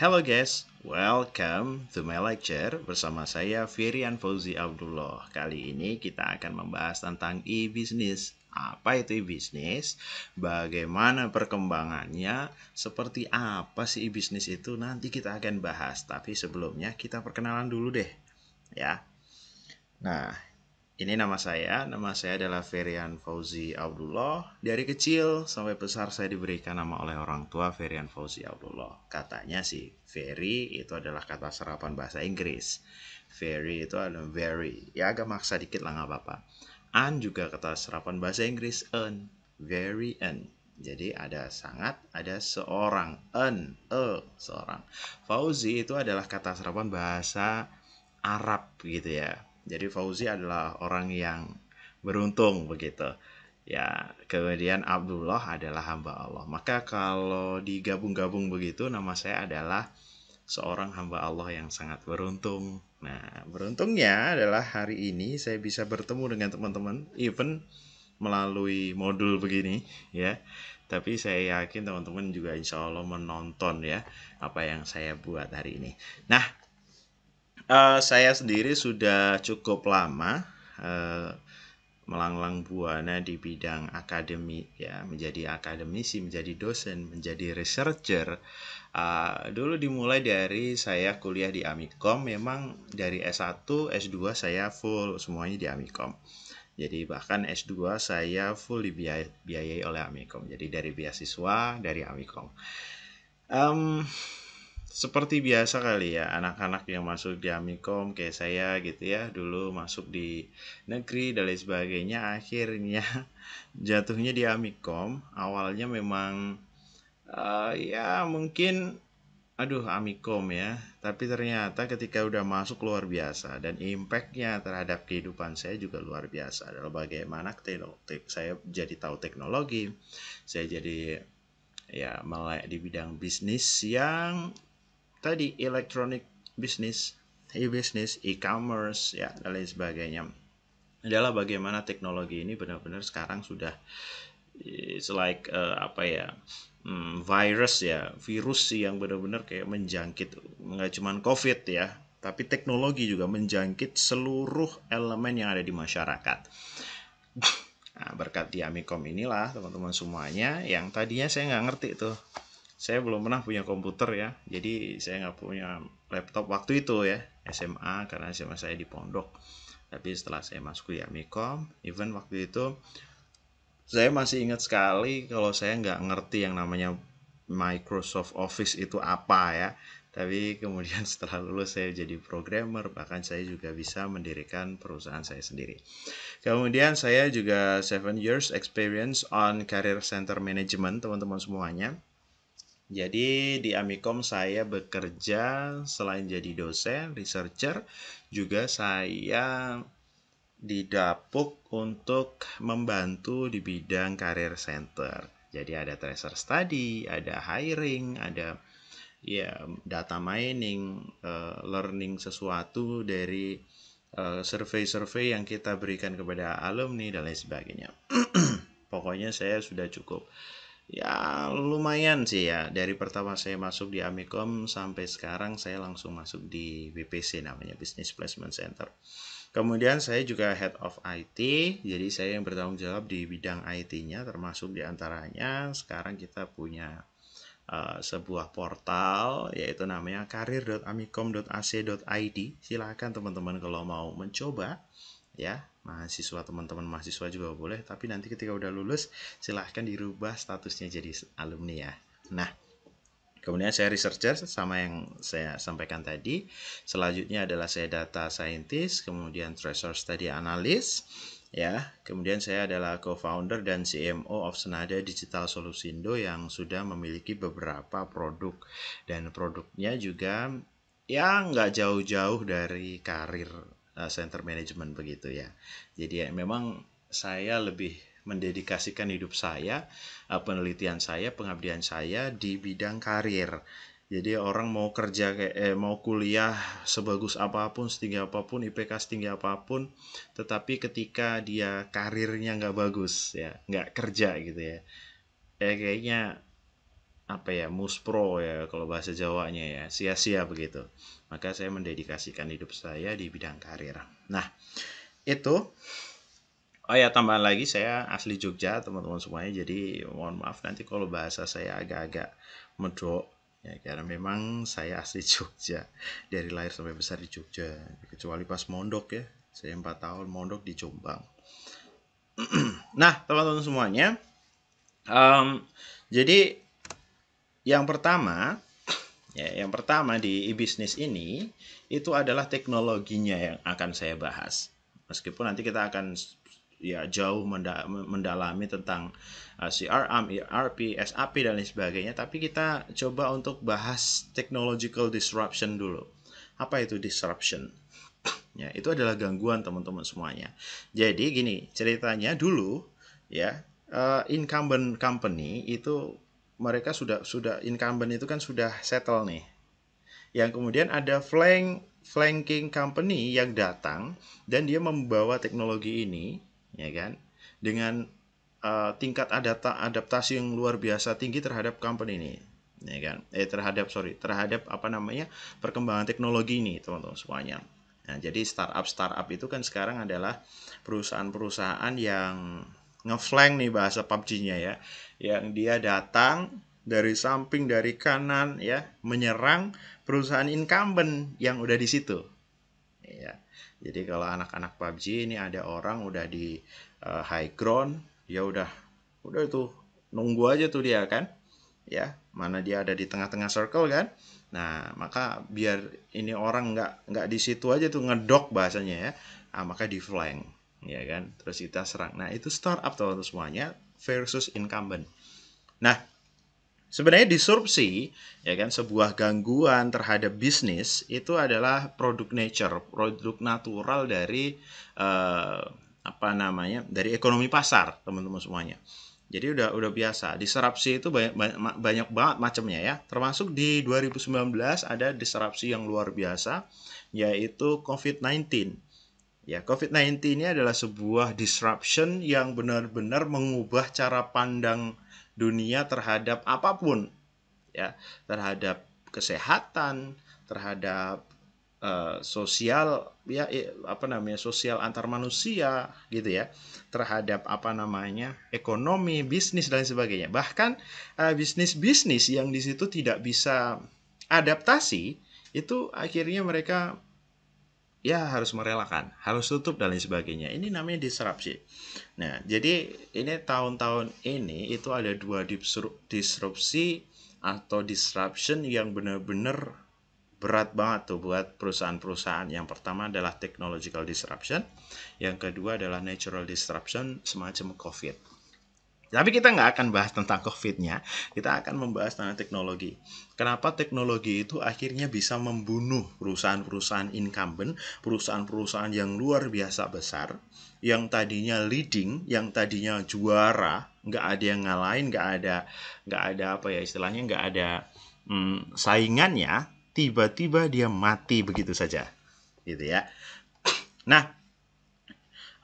Hello guys, welcome to my lecture bersama saya Firian Fauzi Abdullah. Kali ini kita akan membahas tentang e-business. Apa itu e-business? Bagaimana perkembangannya? Seperti apa sih e-business itu? Nanti kita akan bahas. Tapi sebelumnya kita perkenalan dulu deh. Ya. Nah, ini nama saya, nama saya adalah Ferian Fauzi Abdullah. Dari kecil sampai besar saya diberikan nama oleh orang tua Ferian Fauzi Abdullah. Katanya sih, Ferry itu adalah kata serapan bahasa Inggris. Ferry itu adalah very. Ya agak maksa dikit lah nggak apa-apa. An juga kata serapan bahasa Inggris an, very an. Jadi ada sangat, ada seorang, an, e, seorang. Fauzi itu adalah kata serapan bahasa Arab gitu ya jadi Fauzi adalah orang yang beruntung begitu. Ya, kemudian Abdullah adalah hamba Allah. Maka kalau digabung-gabung begitu nama saya adalah seorang hamba Allah yang sangat beruntung. Nah, beruntungnya adalah hari ini saya bisa bertemu dengan teman-teman even melalui modul begini ya. Tapi saya yakin teman-teman juga insya Allah menonton ya apa yang saya buat hari ini. Nah, Uh, saya sendiri sudah cukup lama uh, melanglang buana di bidang akademik ya, menjadi akademisi, menjadi dosen, menjadi researcher. Uh, dulu dimulai dari saya kuliah di Amikom, memang dari S1, S2 saya full semuanya di Amikom. Jadi bahkan S2 saya full dibiayai oleh Amikom. Jadi dari beasiswa dari Amikom. Um, seperti biasa kali ya anak-anak yang masuk di Amikom kayak saya gitu ya dulu masuk di negeri dan lain sebagainya akhirnya jatuhnya di Amikom awalnya memang uh, ya mungkin aduh amikom ya tapi ternyata ketika udah masuk luar biasa dan impactnya terhadap kehidupan saya juga luar biasa adalah bagaimana saya jadi tahu teknologi saya jadi ya melek di bidang bisnis yang tadi electronic business, e-business, e-commerce, ya dan lain sebagainya. Adalah bagaimana teknologi ini benar-benar sekarang sudah it's like uh, apa ya um, virus ya virus sih yang benar-benar kayak menjangkit nggak cuma covid ya tapi teknologi juga menjangkit seluruh elemen yang ada di masyarakat. Nah, berkat di Amikom inilah teman-teman semuanya yang tadinya saya nggak ngerti tuh saya belum pernah punya komputer ya jadi saya nggak punya laptop waktu itu ya SMA karena SMA saya di pondok tapi setelah saya masuk ya Mikom even waktu itu saya masih ingat sekali kalau saya nggak ngerti yang namanya Microsoft Office itu apa ya tapi kemudian setelah lulus saya jadi programmer bahkan saya juga bisa mendirikan perusahaan saya sendiri kemudian saya juga seven years experience on career center management teman-teman semuanya jadi di Amikom saya bekerja selain jadi dosen, researcher, juga saya didapuk untuk membantu di bidang career center. Jadi ada tracer study, ada hiring, ada ya data mining, uh, learning sesuatu dari eh, survei-survei uh, yang kita berikan kepada alumni dan lain sebagainya. Pokoknya saya sudah cukup ya lumayan sih ya dari pertama saya masuk di Amikom sampai sekarang saya langsung masuk di BPC namanya Business Placement Center kemudian saya juga Head of IT jadi saya yang bertanggung jawab di bidang IT-nya termasuk diantaranya sekarang kita punya Uh, sebuah portal yaitu namanya karir.amikom.ac.id silahkan teman-teman kalau mau mencoba ya mahasiswa teman-teman mahasiswa juga boleh tapi nanti ketika udah lulus silahkan dirubah statusnya jadi alumni ya nah kemudian saya researcher sama yang saya sampaikan tadi selanjutnya adalah saya data scientist kemudian treasure study analyst ya. Kemudian saya adalah co-founder dan CMO of Senada Digital Solusindo yang sudah memiliki beberapa produk dan produknya juga ya nggak jauh-jauh dari karir Eh, center management begitu ya. Jadi ya, memang saya lebih mendedikasikan hidup saya, eh, penelitian saya, pengabdian saya di bidang karir. Jadi orang mau kerja eh, mau kuliah sebagus apapun, setinggi apapun, IPK setinggi apapun, tetapi ketika dia karirnya nggak bagus ya, nggak kerja gitu ya, ya kayaknya apa ya muspro ya kalau bahasa Jawanya ya sia-sia begitu maka saya mendedikasikan hidup saya di bidang karir nah itu oh ya tambahan lagi saya asli Jogja teman-teman semuanya jadi mohon maaf nanti kalau bahasa saya agak-agak medok ya karena memang saya asli Jogja dari lahir sampai besar di Jogja kecuali pas mondok ya saya empat tahun mondok di Jombang nah teman-teman semuanya um, jadi yang pertama, ya, yang pertama di e-business ini itu adalah teknologinya yang akan saya bahas. Meskipun nanti kita akan ya jauh mendalami tentang uh, CRM, ERP, SAP dan lain sebagainya, tapi kita coba untuk bahas technological disruption dulu. Apa itu disruption? ya, itu adalah gangguan teman-teman semuanya. Jadi gini, ceritanya dulu ya, uh, incumbent company itu mereka sudah sudah incumbent itu kan sudah settle nih. Yang kemudian ada flank flanking company yang datang dan dia membawa teknologi ini, ya kan? Dengan uh, tingkat adapta adaptasi yang luar biasa tinggi terhadap company ini, ya kan? Eh terhadap sorry, terhadap apa namanya? perkembangan teknologi ini, teman-teman semuanya. Nah, jadi startup startup itu kan sekarang adalah perusahaan-perusahaan yang ngeflank nih bahasa PUBG-nya ya. Yang dia datang dari samping dari kanan ya, menyerang perusahaan incumbent yang udah di situ. Ya. Jadi kalau anak-anak PUBG ini ada orang udah di uh, high ground, ya udah udah itu nunggu aja tuh dia kan. Ya, mana dia ada di tengah-tengah circle kan. Nah, maka biar ini orang nggak nggak di situ aja tuh ngedok bahasanya ya. Ah, maka di flank ya kan terus kita serang nah itu startup atau semuanya versus incumbent nah sebenarnya disrupsi ya kan sebuah gangguan terhadap bisnis itu adalah produk nature produk natural dari eh, apa namanya dari ekonomi pasar teman-teman semuanya jadi udah udah biasa. Disrupsi itu banyak banyak, banyak banget macamnya ya. Termasuk di 2019 ada disrupsi yang luar biasa yaitu COVID-19. Ya, COVID-19 ini adalah sebuah disruption yang benar-benar mengubah cara pandang dunia terhadap apapun. Ya, terhadap kesehatan, terhadap uh, sosial ya apa namanya? sosial antar manusia gitu ya. Terhadap apa namanya? ekonomi, bisnis dan sebagainya. Bahkan bisnis eh, bisnis-bisnis yang di situ tidak bisa adaptasi itu akhirnya mereka ya harus merelakan, harus tutup dan lain sebagainya. Ini namanya disrupsi. Nah, jadi ini tahun-tahun ini itu ada dua disrupsi atau disruption yang benar-benar berat banget tuh buat perusahaan-perusahaan. Yang pertama adalah technological disruption, yang kedua adalah natural disruption semacam COVID. Tapi kita nggak akan bahas tentang COVID-nya, kita akan membahas tentang teknologi. Kenapa teknologi itu akhirnya bisa membunuh perusahaan-perusahaan incumbent, perusahaan-perusahaan yang luar biasa besar, yang tadinya leading, yang tadinya juara, nggak ada yang ngalahin, nggak ada, nggak ada apa ya istilahnya, nggak ada hmm, saingannya, tiba-tiba dia mati begitu saja, gitu ya. Nah,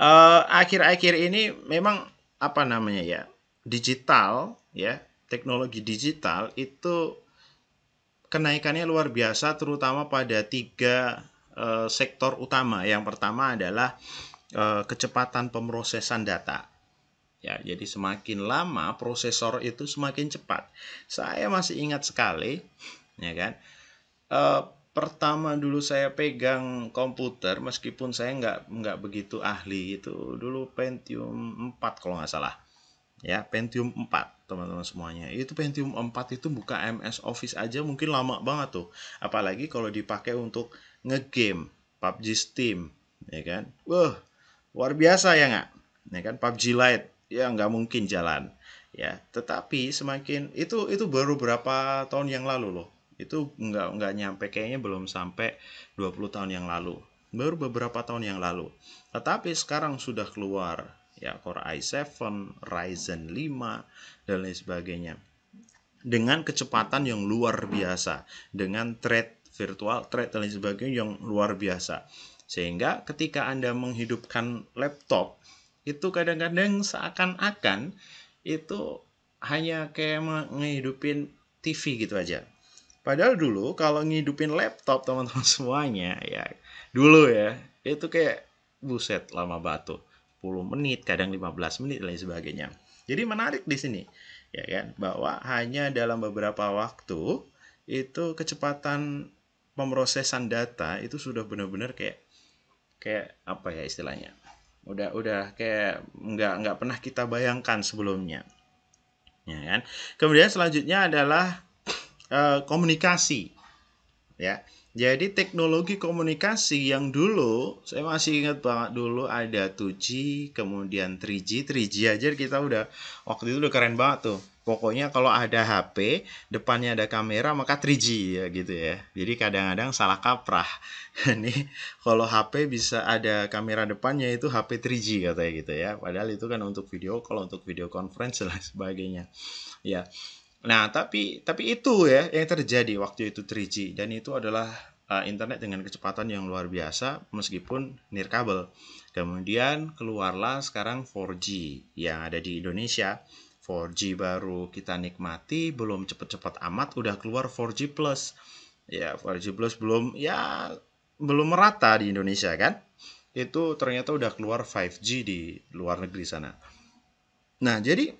eh, akhir-akhir uh, akhir -akhir ini memang apa namanya ya digital ya teknologi digital itu kenaikannya luar biasa terutama pada tiga e, sektor utama yang pertama adalah e, kecepatan pemrosesan data ya jadi semakin lama prosesor itu semakin cepat saya masih ingat sekali ya kan e, pertama dulu saya pegang komputer meskipun saya nggak nggak begitu ahli itu dulu Pentium 4 kalau nggak salah ya Pentium 4 teman-teman semuanya itu Pentium 4 itu buka MS Office aja mungkin lama banget tuh apalagi kalau dipakai untuk ngegame PUBG Steam ya kan wah luar biasa ya nggak ya kan PUBG Lite ya nggak mungkin jalan ya tetapi semakin itu itu baru berapa tahun yang lalu loh itu nggak nggak nyampe kayaknya belum sampai 20 tahun yang lalu baru beberapa tahun yang lalu tetapi sekarang sudah keluar ya Core i7, Ryzen 5 dan lain sebagainya. Dengan kecepatan yang luar biasa, dengan thread virtual thread dan lain sebagainya yang luar biasa. Sehingga ketika Anda menghidupkan laptop itu kadang-kadang seakan-akan itu hanya kayak menghidupin TV gitu aja. Padahal dulu kalau ngidupin laptop teman-teman semuanya ya dulu ya itu kayak buset lama batu 10 menit, kadang 15 menit dan lain sebagainya. Jadi menarik di sini ya kan bahwa hanya dalam beberapa waktu itu kecepatan pemrosesan data itu sudah benar-benar kayak kayak apa ya istilahnya udah udah kayak nggak nggak pernah kita bayangkan sebelumnya ya kan kemudian selanjutnya adalah uh, komunikasi ya jadi teknologi komunikasi yang dulu, saya masih ingat banget dulu ada 2G, kemudian 3G, 3G aja kita udah waktu itu udah keren banget tuh. Pokoknya kalau ada HP, depannya ada kamera maka 3G ya gitu ya. Jadi kadang-kadang salah kaprah. Ini kalau HP bisa ada kamera depannya itu HP 3G katanya gitu ya. Padahal itu kan untuk video kalau untuk video conference dan sebagainya. Ya. Nah, tapi tapi itu ya yang terjadi waktu itu 3G dan itu adalah uh, internet dengan kecepatan yang luar biasa meskipun nirkabel. Kemudian keluarlah sekarang 4G yang ada di Indonesia. 4G baru kita nikmati, belum cepat-cepat amat udah keluar 4G plus. Ya, 4G plus belum ya belum merata di Indonesia kan? Itu ternyata udah keluar 5G di luar negeri sana. Nah, jadi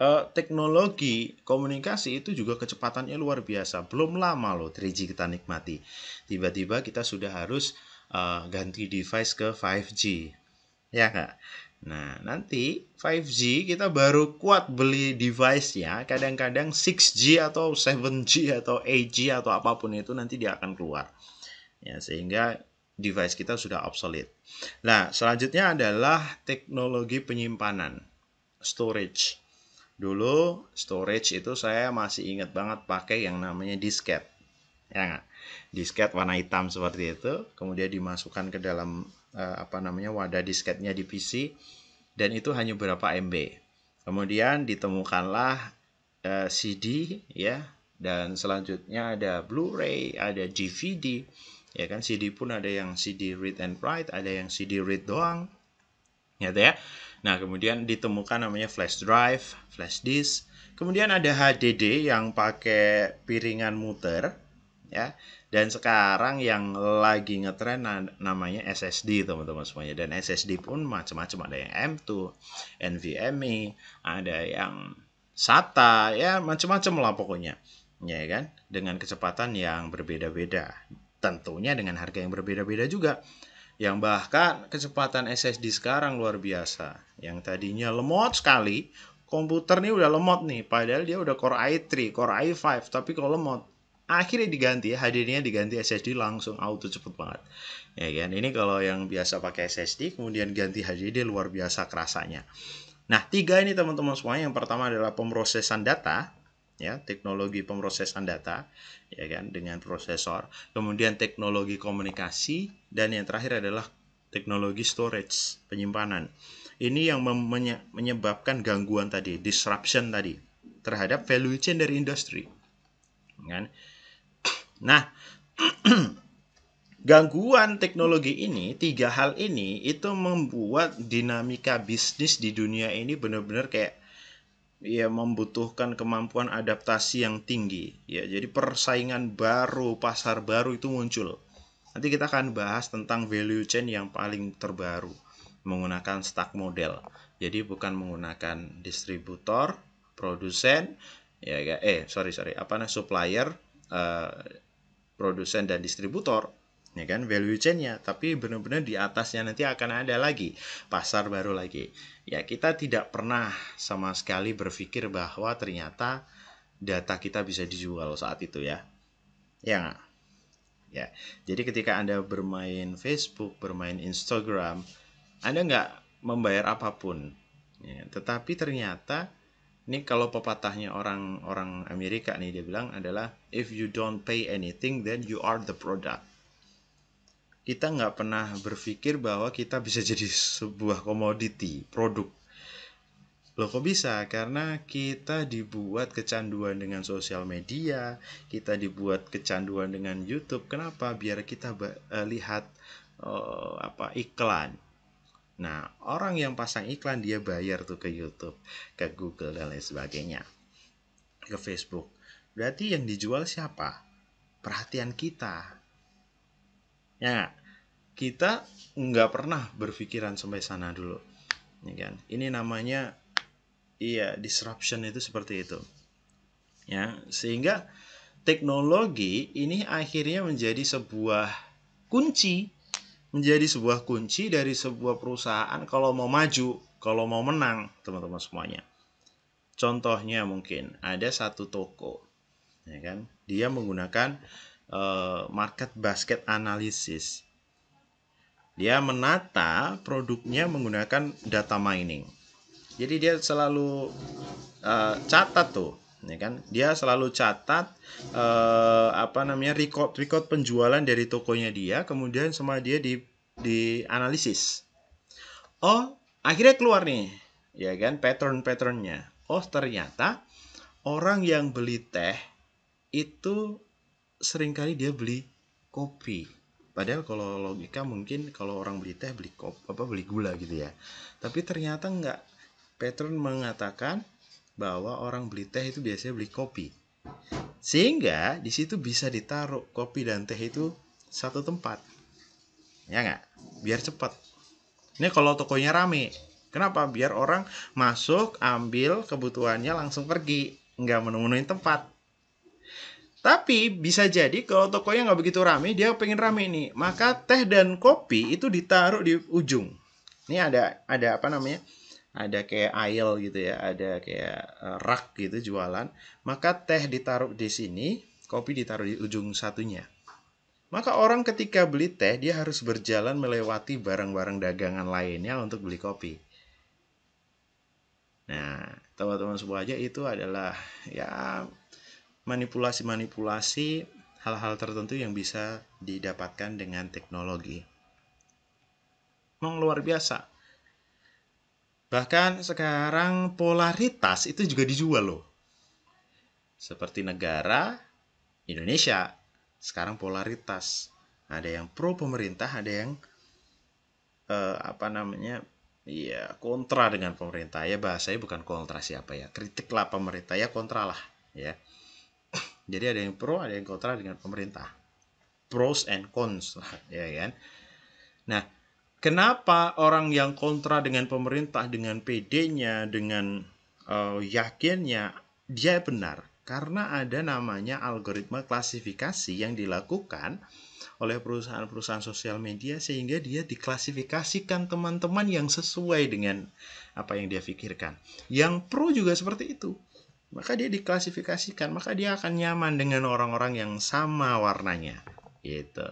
eh, teknologi komunikasi itu juga kecepatannya luar biasa. Belum lama loh 3G kita nikmati. Tiba-tiba kita sudah harus eh, ganti device ke 5G. Ya kak? Nah, nanti 5G kita baru kuat beli device ya. kadang-kadang 6G atau 7G atau 8G atau apapun itu nanti dia akan keluar. Ya, sehingga device kita sudah obsolete. Nah, selanjutnya adalah teknologi penyimpanan, storage. Dulu storage itu saya masih ingat banget pakai yang namanya disket. Ya gak? Disket warna hitam seperti itu, kemudian dimasukkan ke dalam eh, apa namanya wadah disketnya di PC dan itu hanya berapa MB. Kemudian ditemukanlah eh, CD ya dan selanjutnya ada Blu-ray, ada DVD. Ya kan CD pun ada yang CD read and write, ada yang CD read doang. Gitu ya. Nah, kemudian ditemukan namanya flash drive, flash disk. Kemudian ada HDD yang pakai piringan muter, ya. Dan sekarang yang lagi ngetren namanya SSD, teman-teman semuanya. Dan SSD pun macam-macam, ada yang M2, NVMe, ada yang SATA, ya macam-macam lah pokoknya. Ya kan? Dengan kecepatan yang berbeda-beda. Tentunya dengan harga yang berbeda-beda juga yang bahkan kecepatan SSD sekarang luar biasa. Yang tadinya lemot sekali, komputer ini udah lemot nih, padahal dia udah Core i3, Core i5, tapi kalau lemot. Akhirnya diganti, ya, hadirnya diganti SSD langsung auto cepet banget. Ya kan, ini kalau yang biasa pakai SSD, kemudian ganti HDD luar biasa kerasanya. Nah, tiga ini teman-teman semuanya Yang pertama adalah pemrosesan data, ya teknologi pemrosesan data ya kan dengan prosesor kemudian teknologi komunikasi dan yang terakhir adalah teknologi storage penyimpanan ini yang menyebabkan gangguan tadi disruption tadi terhadap value chain dari industri kan nah gangguan teknologi ini tiga hal ini itu membuat dinamika bisnis di dunia ini benar-benar kayak ya membutuhkan kemampuan adaptasi yang tinggi ya jadi persaingan baru pasar baru itu muncul nanti kita akan bahas tentang value chain yang paling terbaru menggunakan stack model jadi bukan menggunakan distributor produsen ya eh sorry sorry apa nah supplier eh, produsen dan distributor ya kan value chainnya tapi benar-benar di atasnya nanti akan ada lagi pasar baru lagi ya kita tidak pernah sama sekali berpikir bahwa ternyata data kita bisa dijual saat itu ya ya gak? ya jadi ketika anda bermain Facebook bermain Instagram anda nggak membayar apapun ya, tetapi ternyata ini kalau pepatahnya orang-orang Amerika nih dia bilang adalah if you don't pay anything then you are the product kita nggak pernah berpikir bahwa kita bisa jadi sebuah komoditi produk lo kok bisa? Karena kita dibuat kecanduan dengan sosial media, kita dibuat kecanduan dengan YouTube. Kenapa? Biar kita eh, lihat uh, apa iklan. Nah, orang yang pasang iklan dia bayar tuh ke YouTube, ke Google dan lain sebagainya. Ke Facebook. Berarti yang dijual siapa? Perhatian kita. Ya, kita nggak pernah berpikiran sampai sana dulu. Ya kan? Ini namanya iya disruption itu seperti itu. Ya, sehingga teknologi ini akhirnya menjadi sebuah kunci menjadi sebuah kunci dari sebuah perusahaan kalau mau maju, kalau mau menang, teman-teman semuanya. Contohnya mungkin ada satu toko, ya kan? Dia menggunakan Eh, market basket analysis. Dia menata produknya menggunakan data mining. Jadi dia selalu uh, catat tuh, ya kan? Dia selalu catat uh, apa namanya record record penjualan dari tokonya dia, kemudian semua dia di di analisis. Oh, akhirnya keluar nih, ya kan? Pattern-patternnya. Oh, ternyata orang yang beli teh itu seringkali dia beli kopi padahal kalau logika mungkin kalau orang beli teh beli kop apa beli gula gitu ya tapi ternyata nggak patron mengatakan bahwa orang beli teh itu biasanya beli kopi sehingga di situ bisa ditaruh kopi dan teh itu satu tempat ya nggak biar cepat ini kalau tokonya rame kenapa biar orang masuk ambil kebutuhannya langsung pergi nggak menemui tempat tapi bisa jadi kalau tokonya nggak begitu rame, dia pengen rame nih. Maka teh dan kopi itu ditaruh di ujung. Ini ada ada apa namanya? Ada kayak aisle gitu ya, ada kayak eh, rak gitu jualan. Maka teh ditaruh di sini, kopi ditaruh di ujung satunya. Maka orang ketika beli teh, dia harus berjalan melewati barang-barang dagangan lainnya untuk beli kopi. Nah, teman-teman semua aja itu adalah ya manipulasi-manipulasi hal-hal tertentu yang bisa didapatkan dengan teknologi. Memang luar biasa. Bahkan sekarang polaritas itu juga dijual loh. Seperti negara Indonesia, sekarang polaritas. Ada yang pro pemerintah, ada yang eh, apa namanya? Iya, kontra dengan pemerintah ya bahasanya bukan kontra siapa ya kritiklah pemerintah ya kontralah ya jadi ada yang pro, ada yang kontra dengan pemerintah. Pros and cons lah, ya kan? Nah, kenapa orang yang kontra dengan pemerintah, dengan PD-nya, dengan uh, yakinnya, dia benar? Karena ada namanya algoritma klasifikasi yang dilakukan oleh perusahaan-perusahaan sosial media sehingga dia diklasifikasikan teman-teman yang sesuai dengan apa yang dia pikirkan. Yang pro juga seperti itu maka dia diklasifikasikan, maka dia akan nyaman dengan orang-orang yang sama warnanya. Gitu.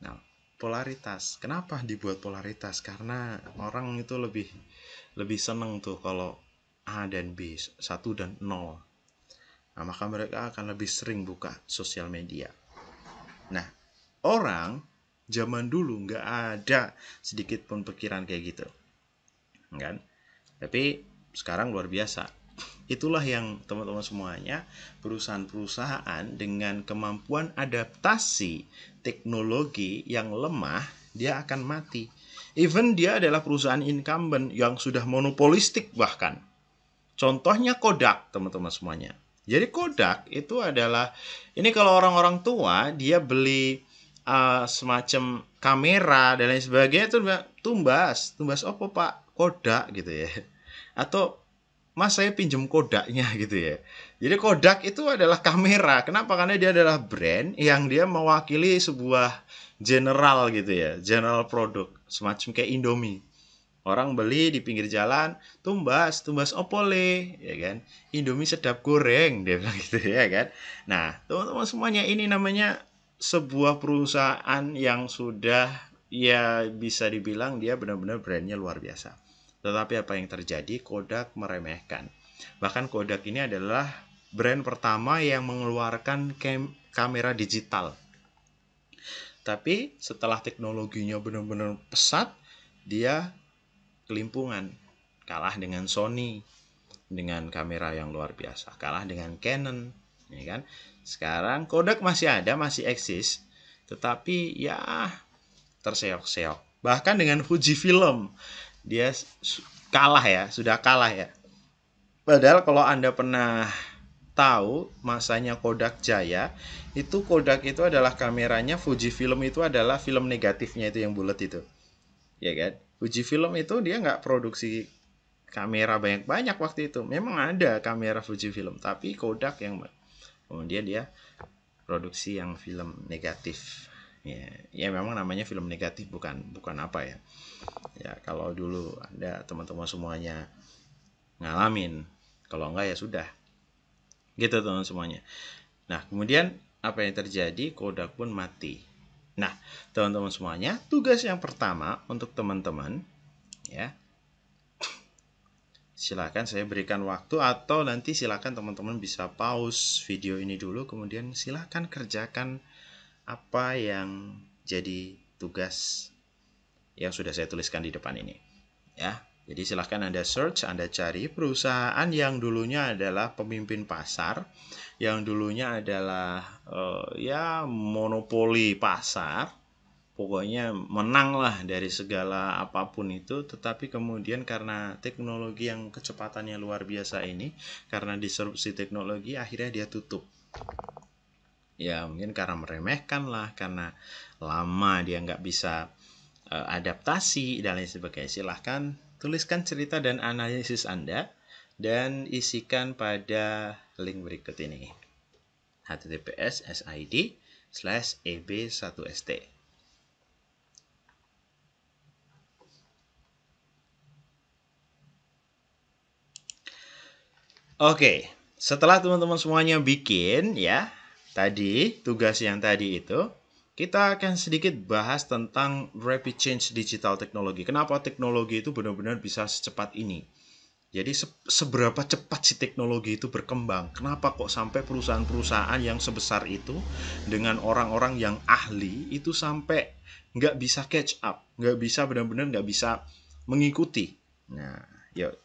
Nah, polaritas. Kenapa dibuat polaritas? Karena orang itu lebih lebih seneng tuh kalau A dan B, 1 dan 0. Nah, maka mereka akan lebih sering buka sosial media. Nah, orang zaman dulu nggak ada sedikit pun pikiran kayak gitu. Kan? Tapi sekarang luar biasa Itulah yang teman-teman semuanya, perusahaan-perusahaan dengan kemampuan adaptasi teknologi yang lemah, dia akan mati. Even dia adalah perusahaan incumbent yang sudah monopolistik bahkan. Contohnya Kodak, teman-teman semuanya. Jadi Kodak itu adalah ini kalau orang-orang tua dia beli uh, semacam kamera dan lain sebagainya itu tumbas, tumbas apa Pak? Kodak gitu ya. Atau mas saya pinjem kodaknya gitu ya. Jadi kodak itu adalah kamera. Kenapa? Karena dia adalah brand yang dia mewakili sebuah general gitu ya, general produk semacam kayak Indomie. Orang beli di pinggir jalan, tumbas, tumbas opole, ya kan? Indomie sedap goreng, dia bilang gitu ya kan. Nah, teman-teman semuanya ini namanya sebuah perusahaan yang sudah ya bisa dibilang dia benar-benar brandnya luar biasa. Tetapi apa yang terjadi? Kodak meremehkan. Bahkan Kodak ini adalah brand pertama yang mengeluarkan kam kamera digital. Tapi setelah teknologinya benar-benar pesat, dia kelimpungan. Kalah dengan Sony dengan kamera yang luar biasa, kalah dengan Canon, ya kan? Sekarang Kodak masih ada, masih eksis, tetapi ya terseok-seok. Bahkan dengan Fuji Film dia kalah ya, sudah kalah ya. Padahal kalau Anda pernah tahu masanya Kodak Jaya, itu Kodak itu adalah kameranya Fuji Film itu adalah film negatifnya itu yang bulat itu. Ya kan? Fuji Film itu dia nggak produksi kamera banyak-banyak waktu itu. Memang ada kamera Fuji Film, tapi Kodak yang kemudian dia produksi yang film negatif ya ya memang namanya film negatif bukan bukan apa ya ya kalau dulu ada teman-teman semuanya ngalamin kalau enggak ya sudah gitu teman semuanya nah kemudian apa yang terjadi Kodak pun mati nah teman-teman semuanya tugas yang pertama untuk teman-teman ya silakan saya berikan waktu atau nanti silakan teman-teman bisa pause video ini dulu kemudian silakan kerjakan apa yang jadi tugas yang sudah saya tuliskan di depan ini. Ya, jadi silahkan Anda search, Anda cari perusahaan yang dulunya adalah pemimpin pasar, yang dulunya adalah uh, ya monopoli pasar, pokoknya menanglah dari segala apapun itu, tetapi kemudian karena teknologi yang kecepatannya luar biasa ini, karena disrupsi teknologi, akhirnya dia tutup ya mungkin karena meremehkan lah karena lama dia nggak bisa uh, adaptasi dan lain sebagainya silahkan tuliskan cerita dan analisis anda dan isikan pada link berikut ini https sid slash eb1st Oke, setelah teman-teman semuanya bikin ya, tadi, tugas yang tadi itu, kita akan sedikit bahas tentang rapid change digital teknologi. Kenapa teknologi itu benar-benar bisa secepat ini? Jadi seberapa cepat si teknologi itu berkembang? Kenapa kok sampai perusahaan-perusahaan yang sebesar itu dengan orang-orang yang ahli itu sampai nggak bisa catch up, nggak bisa benar-benar nggak bisa mengikuti? Nah, yuk.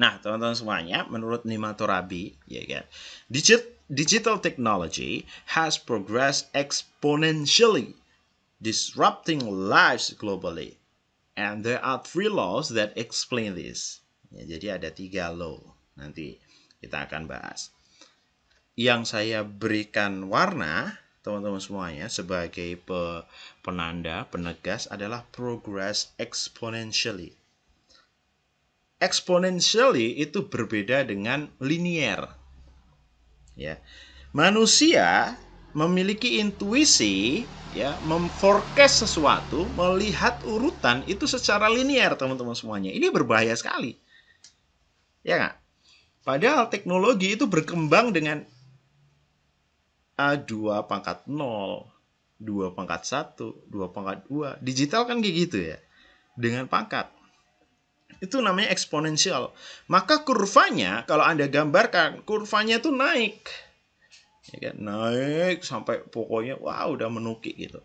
Nah, teman-teman semuanya, menurut Nima Torabi, ya kan, digit, digital technology has progressed exponentially, disrupting lives globally. And there are three laws that explain this. Ya, jadi ada tiga law nanti kita akan bahas. Yang saya berikan warna, teman-teman semuanya, sebagai penanda, penegas adalah progress exponentially exponentially itu berbeda dengan linear. Ya. Manusia memiliki intuisi ya memforecast sesuatu melihat urutan itu secara linear, teman-teman semuanya ini berbahaya sekali ya padahal teknologi itu berkembang dengan a2 pangkat 0 2 pangkat 1 2 pangkat 2 digital kan kayak gitu ya dengan pangkat itu namanya eksponensial. Maka kurvanya kalau Anda gambarkan, kurvanya itu naik. Ya kan? Naik sampai pokoknya wah udah menukik gitu.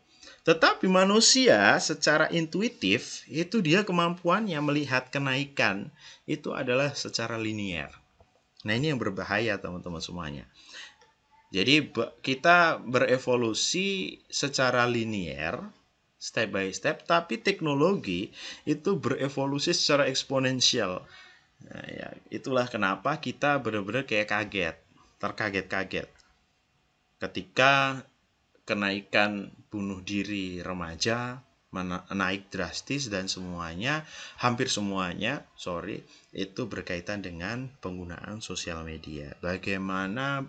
Tetapi manusia secara intuitif itu dia kemampuannya melihat kenaikan itu adalah secara linier. Nah, ini yang berbahaya teman-teman semuanya. Jadi kita berevolusi secara linier step by step, tapi teknologi itu berevolusi secara eksponensial. Nah, ya, itulah kenapa kita benar-benar kayak kaget, terkaget-kaget. Ketika kenaikan bunuh diri remaja naik drastis dan semuanya, hampir semuanya, sorry, itu berkaitan dengan penggunaan sosial media. Bagaimana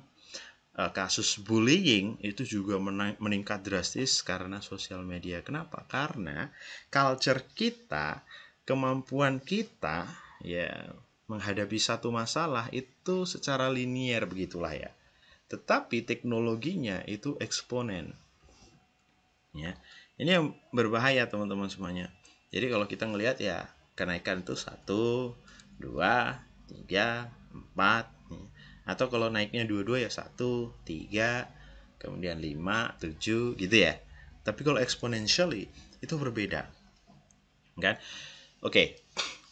Eh, kasus bullying itu juga meningkat drastis karena sosial media. Kenapa? Karena culture kita, kemampuan kita ya menghadapi satu masalah itu secara linier begitulah ya. Tetapi teknologinya itu eksponen. Ya. Ini yang berbahaya teman-teman semuanya. Jadi kalau kita ngelihat ya kenaikan itu satu, dua, tiga, empat atau kalau naiknya dua-dua ya satu tiga kemudian lima tujuh gitu ya tapi kalau exponentially itu berbeda kan oke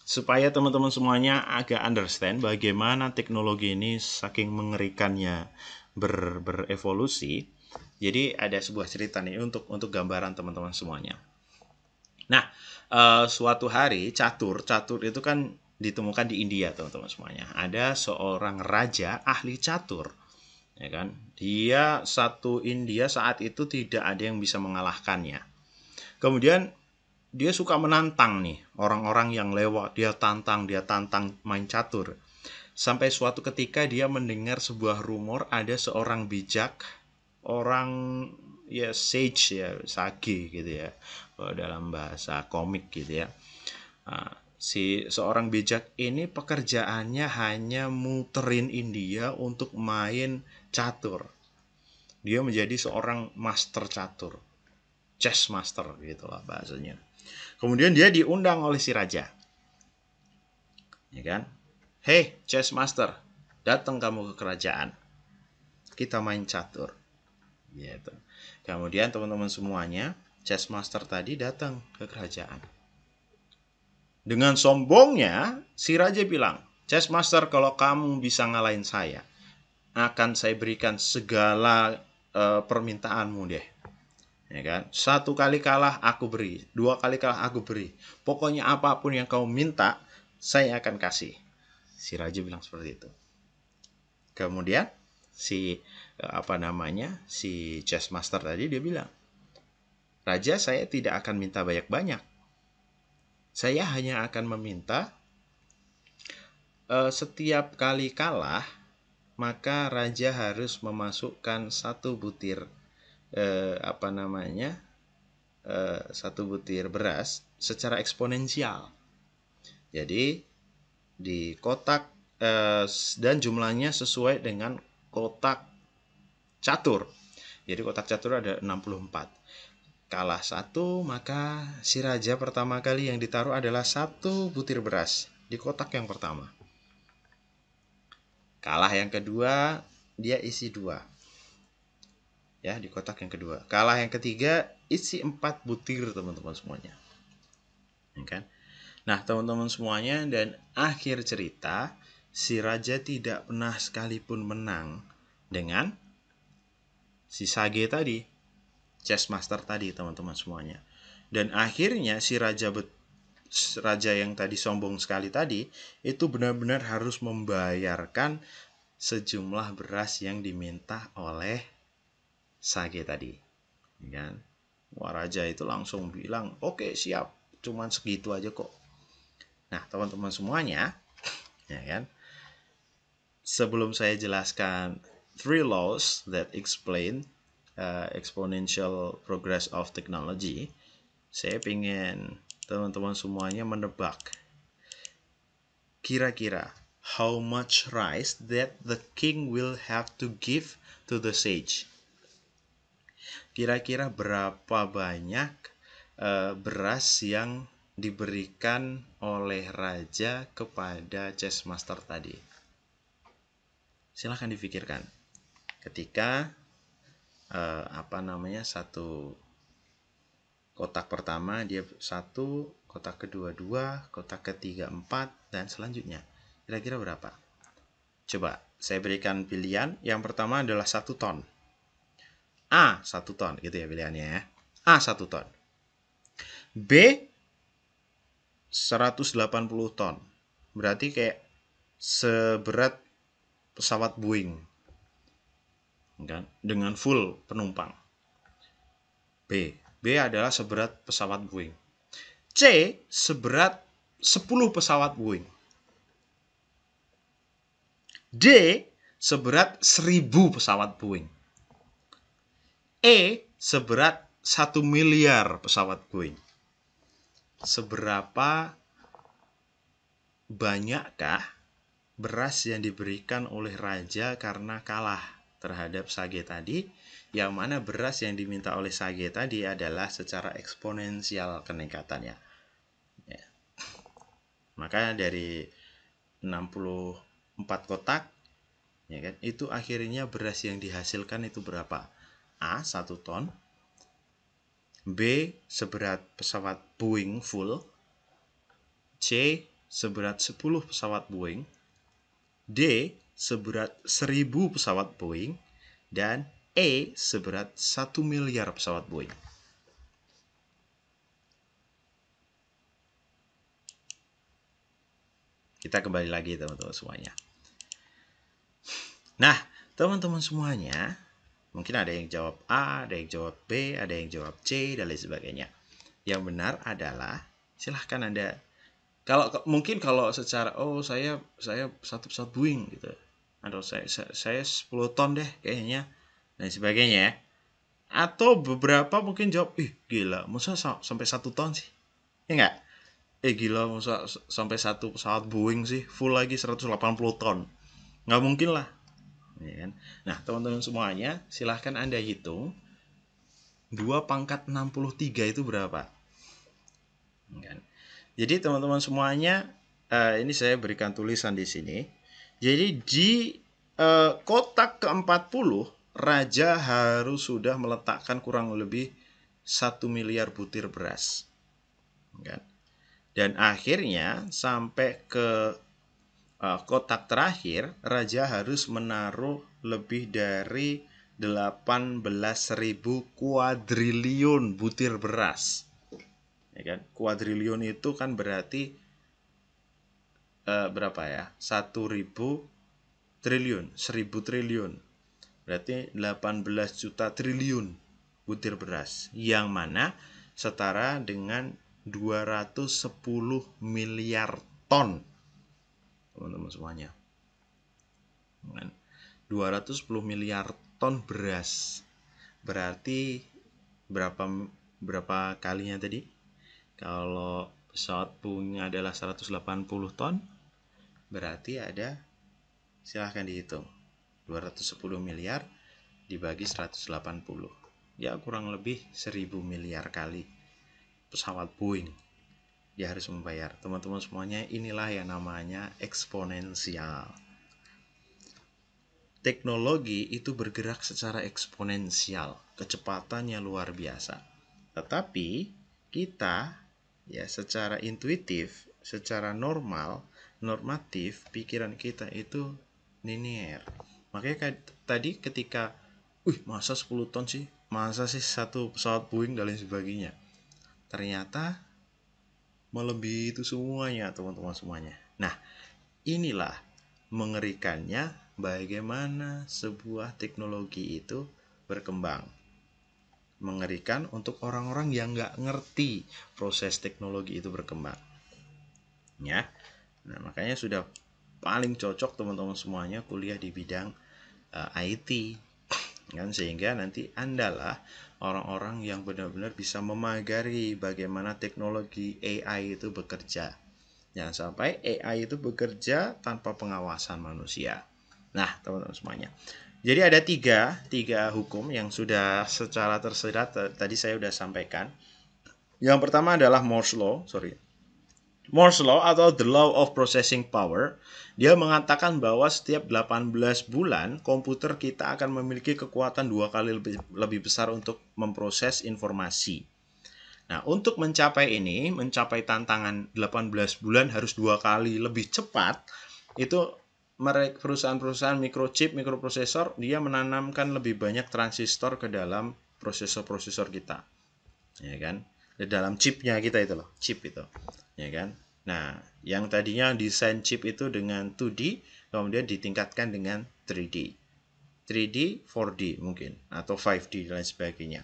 supaya teman-teman semuanya agak understand bagaimana teknologi ini saking mengerikannya ber berevolusi jadi ada sebuah cerita nih untuk untuk gambaran teman-teman semuanya nah uh, suatu hari catur catur itu kan ditemukan di India teman-teman semuanya. Ada seorang raja ahli catur, ya kan? Dia satu India saat itu tidak ada yang bisa mengalahkannya. Kemudian dia suka menantang nih orang-orang yang lewat, dia tantang, dia tantang main catur. Sampai suatu ketika dia mendengar sebuah rumor ada seorang bijak, orang ya sage ya, sage gitu ya, dalam bahasa komik gitu ya. Ah, si seorang bijak ini pekerjaannya hanya muterin India untuk main catur. Dia menjadi seorang master catur. Chess master gitu lah bahasanya. Kemudian dia diundang oleh si raja. Ya kan? "Hei, chess master, datang kamu ke kerajaan. Kita main catur." Gitu. Kemudian teman-teman semuanya, chess master tadi datang ke kerajaan dengan sombongnya, si raja bilang, Chess Master, kalau kamu bisa ngalahin saya, akan saya berikan segala uh, permintaanmu deh. Ya kan? Satu kali kalah aku beri, dua kali kalah aku beri. Pokoknya apapun yang kau minta, saya akan kasih. Si raja bilang seperti itu. Kemudian si eh, apa namanya si chess master tadi dia bilang, raja saya tidak akan minta banyak-banyak saya hanya akan meminta uh, setiap kali kalah, maka raja harus memasukkan satu butir uh, apa namanya uh, satu butir beras secara eksponensial. Jadi di kotak dan jumlahnya sesuai dengan kotak catur. Jadi kotak catur ada 64 kalah satu maka si raja pertama kali yang ditaruh adalah satu butir beras di kotak yang pertama. Kalah yang kedua dia isi dua ya di kotak yang kedua. Kalah yang ketiga isi empat butir teman-teman semuanya. Ya kan? Nah, teman-teman semuanya dan akhir cerita si raja tidak pernah sekalipun menang dengan si sage tadi chess master tadi teman-teman semuanya. Dan akhirnya si raja bet raja yang tadi sombong sekali tadi itu benar-benar harus membayarkan sejumlah beras yang diminta oleh Sage tadi. Kan? Wah raja itu langsung bilang, oke okay, siap, cuman segitu aja kok. Nah teman-teman semuanya, ya kan? Sebelum saya jelaskan three laws that explain Eh, exponential progress of technology saya pengen teman-teman semuanya menebak kira-kira how much rice that the king will have to give to the sage kira-kira berapa banyak uh, beras yang diberikan oleh raja kepada chess master tadi silahkan difikirkan. ketika eh, apa namanya satu kotak pertama dia satu kotak kedua dua kotak ketiga empat dan selanjutnya kira-kira berapa coba saya berikan pilihan yang pertama adalah satu ton A satu ton gitu ya pilihannya ya A satu ton B 180 ton berarti kayak seberat pesawat Boeing kan, dengan full penumpang. B. B adalah seberat pesawat Boeing. C. Seberat 10 pesawat Boeing. D. Seberat 1000 pesawat Boeing. E. Seberat 1 miliar pesawat Boeing. Seberapa banyakkah beras yang diberikan oleh raja karena kalah terhadap Sage tadi, yang mana beras yang diminta oleh Sage tadi adalah secara eksponensial keningkatannya. Ya. Maka dari 64 kotak, ya kan, itu akhirnya beras yang dihasilkan itu berapa? A 1 ton, B seberat pesawat Boeing full, C seberat 10 pesawat Boeing, D seberat 1000 pesawat Boeing dan E seberat 1 miliar pesawat Boeing. Kita kembali lagi teman-teman semuanya. Nah, teman-teman semuanya, mungkin ada yang jawab A, ada yang jawab B, ada yang jawab C, dan lain sebagainya. Yang benar adalah, silahkan Anda, kalau mungkin kalau secara, oh saya saya satu pesawat Boeing gitu, atau saya, saya 10 ton deh kayaknya dan sebagainya ya. Atau beberapa mungkin jawab, ih gila, masa sampai satu ton sih? Ya enggak? Eh gila, masa sampai satu pesawat Boeing sih, full lagi 180 ton. Nggak mungkin lah. Ya kan? Nah, teman-teman semuanya, silahkan Anda hitung dua pangkat 63 itu berapa. Ya kan? Jadi teman-teman semuanya, eh, ini saya berikan tulisan di sini jadi di eh, kotak ke-40 raja harus sudah meletakkan kurang lebih satu miliar butir beras. Kan? Dan akhirnya sampai ke uh, kotak terakhir, raja harus menaruh lebih dari ribu kuadriliun butir beras. Ya kan? Kuadriliun itu kan berarti eh, berapa ya? 1000 triliun, 1000 triliun. Berarti 18 juta triliun butir beras yang mana setara dengan 210 miliar ton. Teman-teman semuanya. 210 kan? miliar ton beras. Berarti berapa berapa kalinya tadi? Kalau pesawat punya adalah 180 ton, berarti ada silahkan dihitung 210 miliar dibagi 180 ya kurang lebih 1000 miliar kali pesawat Boeing dia harus membayar teman-teman semuanya inilah yang namanya eksponensial teknologi itu bergerak secara eksponensial, kecepatannya luar biasa. Tetapi kita ya secara intuitif, secara normal normatif pikiran kita itu linear makanya tadi ketika wih masa 10 ton sih masa sih satu pesawat Boeing dan lain sebagainya ternyata melebihi itu semuanya teman-teman semuanya nah inilah mengerikannya bagaimana sebuah teknologi itu berkembang mengerikan untuk orang-orang yang nggak ngerti proses teknologi itu berkembang ya Nah, makanya sudah paling cocok teman-teman semuanya kuliah di bidang uh, eh, IT kan sehingga nanti andalah orang-orang yang benar-benar bisa memagari bagaimana teknologi AI itu bekerja. Jangan sampai AI itu bekerja tanpa pengawasan manusia. Nah, teman-teman semuanya. Jadi ada tiga, tiga hukum yang sudah secara tersirat eh, tadi saya sudah sampaikan. Yang pertama adalah Moore's Law, sorry, Moore's Law atau The Law of Processing Power, dia mengatakan bahwa setiap 18 bulan komputer kita akan memiliki kekuatan dua kali lebih, lebih besar untuk memproses informasi. Nah, untuk mencapai ini, mencapai tantangan 18 bulan harus dua kali lebih cepat, itu mereka perusahaan-perusahaan microchip, mikroprosesor, dia menanamkan lebih banyak transistor ke dalam prosesor-prosesor kita. Ya kan? Di dalam chipnya kita itu loh, chip itu ya kan? Nah, yang tadinya desain chip itu dengan 2D, kemudian ditingkatkan dengan 3D. 3D, 4D mungkin, atau 5D dan lain sebagainya.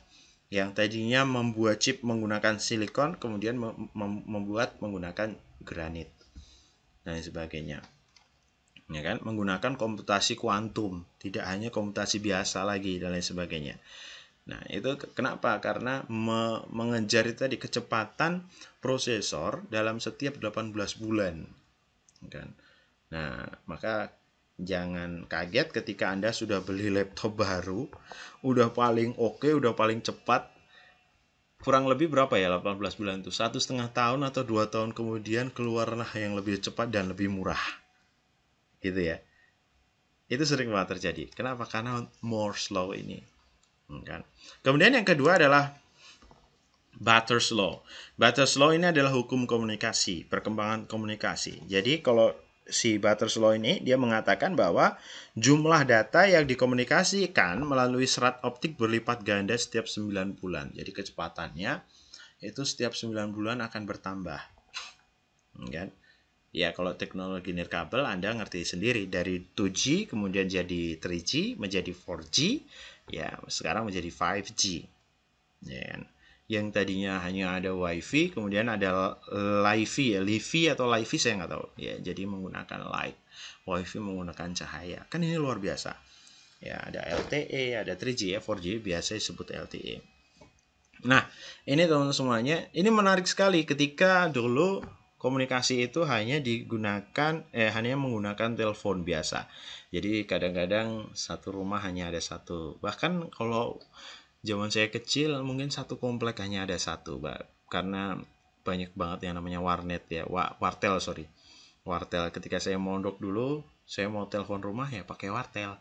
Yang tadinya membuat chip menggunakan silikon, kemudian mem membuat menggunakan granit dan lain sebagainya. Ya kan? Menggunakan komputasi kuantum, tidak hanya komputasi biasa lagi dan lain sebagainya. Nah, itu kenapa? Karena me mengejar itu tadi kecepatan prosesor dalam setiap 18 bulan. Kan? Nah, maka jangan kaget ketika Anda sudah beli laptop baru, udah paling oke, okay, udah paling cepat. Kurang lebih berapa ya 18 bulan itu? Satu setengah tahun atau dua tahun kemudian keluarlah yang lebih cepat dan lebih murah. Gitu ya. Itu sering banget terjadi. Kenapa? Karena Moore's Law ini. Hmm, kan. Kemudian yang kedua adalah Butter's Law. Butter's Law ini adalah hukum komunikasi, perkembangan komunikasi. Jadi kalau si Butter's Law ini dia mengatakan bahwa jumlah data yang dikomunikasikan melalui serat optik berlipat ganda setiap 9 bulan. Jadi kecepatannya itu setiap 9 bulan akan bertambah. Hmm, kan? Ya kalau teknologi nirkabel Anda ngerti sendiri dari 2G kemudian jadi 3G menjadi 4G ya sekarang menjadi 5G ya kan? yang tadinya hanya ada wifi kemudian ada lifi ya lifi atau lifi saya nggak tahu ya jadi menggunakan light wifi menggunakan cahaya kan ini luar biasa ya ada LTE ada 3G ya 4G biasa disebut LTE nah ini teman-teman semuanya ini menarik sekali ketika dulu komunikasi itu hanya digunakan eh hanya menggunakan telepon biasa. Jadi kadang-kadang satu rumah hanya ada satu. Bahkan kalau zaman saya kecil mungkin satu komplek hanya ada satu, mbak. Karena banyak banget yang namanya warnet ya, wa, wartel sorry. Wartel ketika saya mondok dulu, saya mau telepon rumah ya pakai wartel.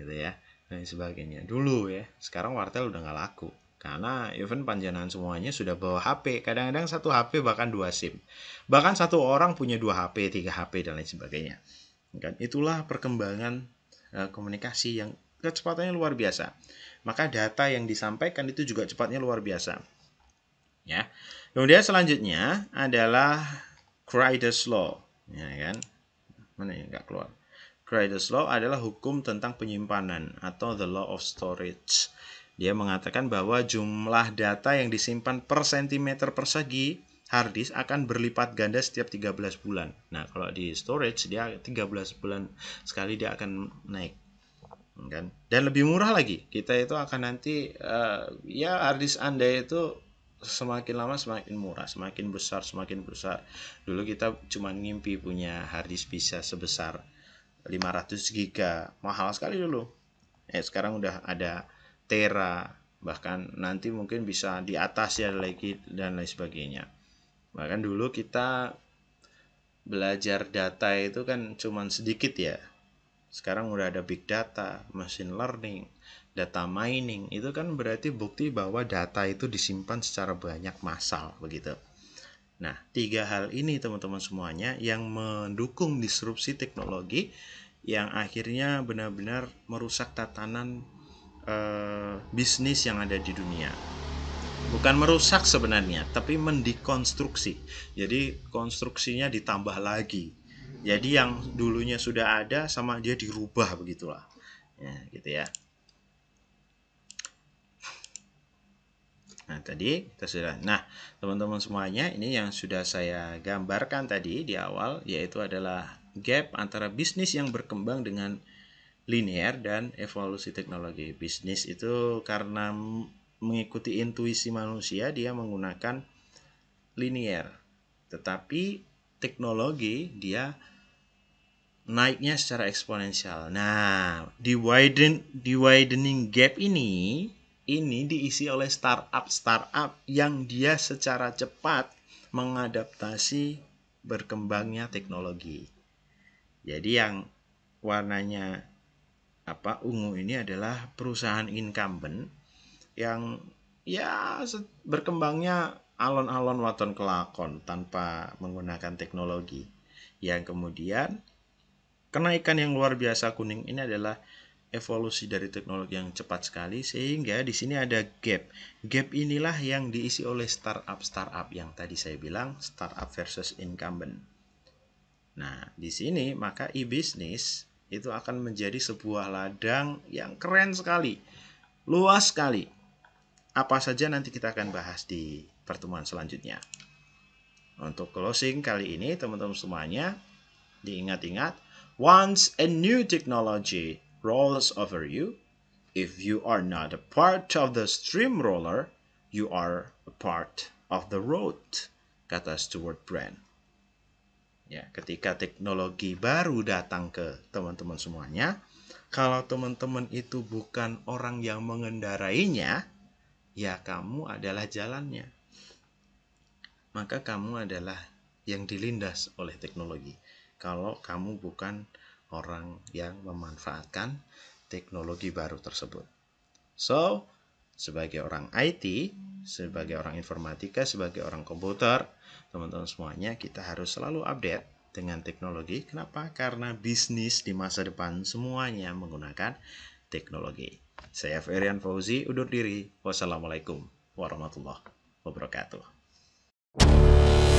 Gitu ya dan sebagainya dulu ya sekarang wartel udah nggak laku karena even panjenengan semuanya sudah bawa HP, kadang-kadang satu HP bahkan dua SIM. Bahkan satu orang punya dua HP, tiga HP dan lain sebagainya. Kan itulah perkembangan eh, komunikasi yang kecepatannya luar biasa. Maka data yang disampaikan itu juga cepatnya luar biasa. Ya. Kemudian selanjutnya adalah Crider's Law, ya kan? Mana yang nggak keluar? Crider's Law adalah hukum tentang penyimpanan atau the law of storage. Dia mengatakan bahwa jumlah data yang disimpan per sentimeter persegi hard akan berlipat ganda setiap 13 bulan. Nah, kalau di storage dia 13 bulan sekali dia akan naik. Kan? Dan lebih murah lagi. Kita itu akan nanti uh, ya hard Anda itu semakin lama semakin murah, semakin besar, semakin besar. Dulu kita cuma ngimpi punya hard bisa sebesar 500 giga. Mahal sekali dulu. Eh, sekarang udah ada tera bahkan nanti mungkin bisa di atas ya lagi dan lain sebagainya bahkan dulu kita belajar data itu kan cuman sedikit ya sekarang udah ada big data machine learning data mining itu kan berarti bukti bahwa data itu disimpan secara banyak massal begitu nah tiga hal ini teman-teman semuanya yang mendukung disrupsi teknologi yang akhirnya benar-benar merusak tatanan Eh, bisnis yang ada di dunia bukan merusak sebenarnya tapi mendekonstruksi jadi konstruksinya ditambah lagi jadi yang dulunya sudah ada sama dia dirubah begitulah ya, gitu ya Nah, tadi kita sudah. Nah, teman-teman semuanya, ini yang sudah saya gambarkan tadi di awal, yaitu adalah gap antara bisnis yang berkembang dengan linear dan evolusi teknologi. Bisnis itu karena mengikuti intuisi manusia dia menggunakan linear. Tetapi teknologi dia naiknya secara eksponensial. Nah, di widen di widening gap ini ini diisi oleh startup startup yang dia secara cepat mengadaptasi berkembangnya teknologi. Jadi yang warnanya apa Ungu ini adalah perusahaan incumbent yang ya berkembangnya alon-alon waton kelakon tanpa menggunakan teknologi. Yang kemudian kenaikan yang luar biasa kuning ini adalah evolusi dari teknologi yang cepat sekali sehingga di sini ada gap. Gap inilah yang diisi oleh startup startup yang tadi saya bilang startup versus incumbent. Nah, di sini maka e-business itu akan menjadi sebuah ladang yang keren sekali, luas sekali. Apa saja nanti kita akan bahas di pertemuan selanjutnya. Untuk closing kali ini, teman-teman semuanya, diingat-ingat, once a new technology rolls over you, if you are not a part of the streamroller, you are a part of the road, kata Stuart Brand ya ketika teknologi baru datang ke teman-teman semuanya kalau teman-teman itu bukan orang yang mengendarainya ya kamu adalah jalannya maka kamu adalah yang dilindas oleh teknologi kalau kamu bukan orang yang memanfaatkan teknologi baru tersebut so sebagai orang IT sebagai orang informatika sebagai orang komputer teman-teman semuanya, kita harus selalu update dengan teknologi. Kenapa? Karena bisnis di masa depan semuanya menggunakan teknologi. Saya Ferian Fauzi, undur diri. Wassalamualaikum warahmatullahi wabarakatuh.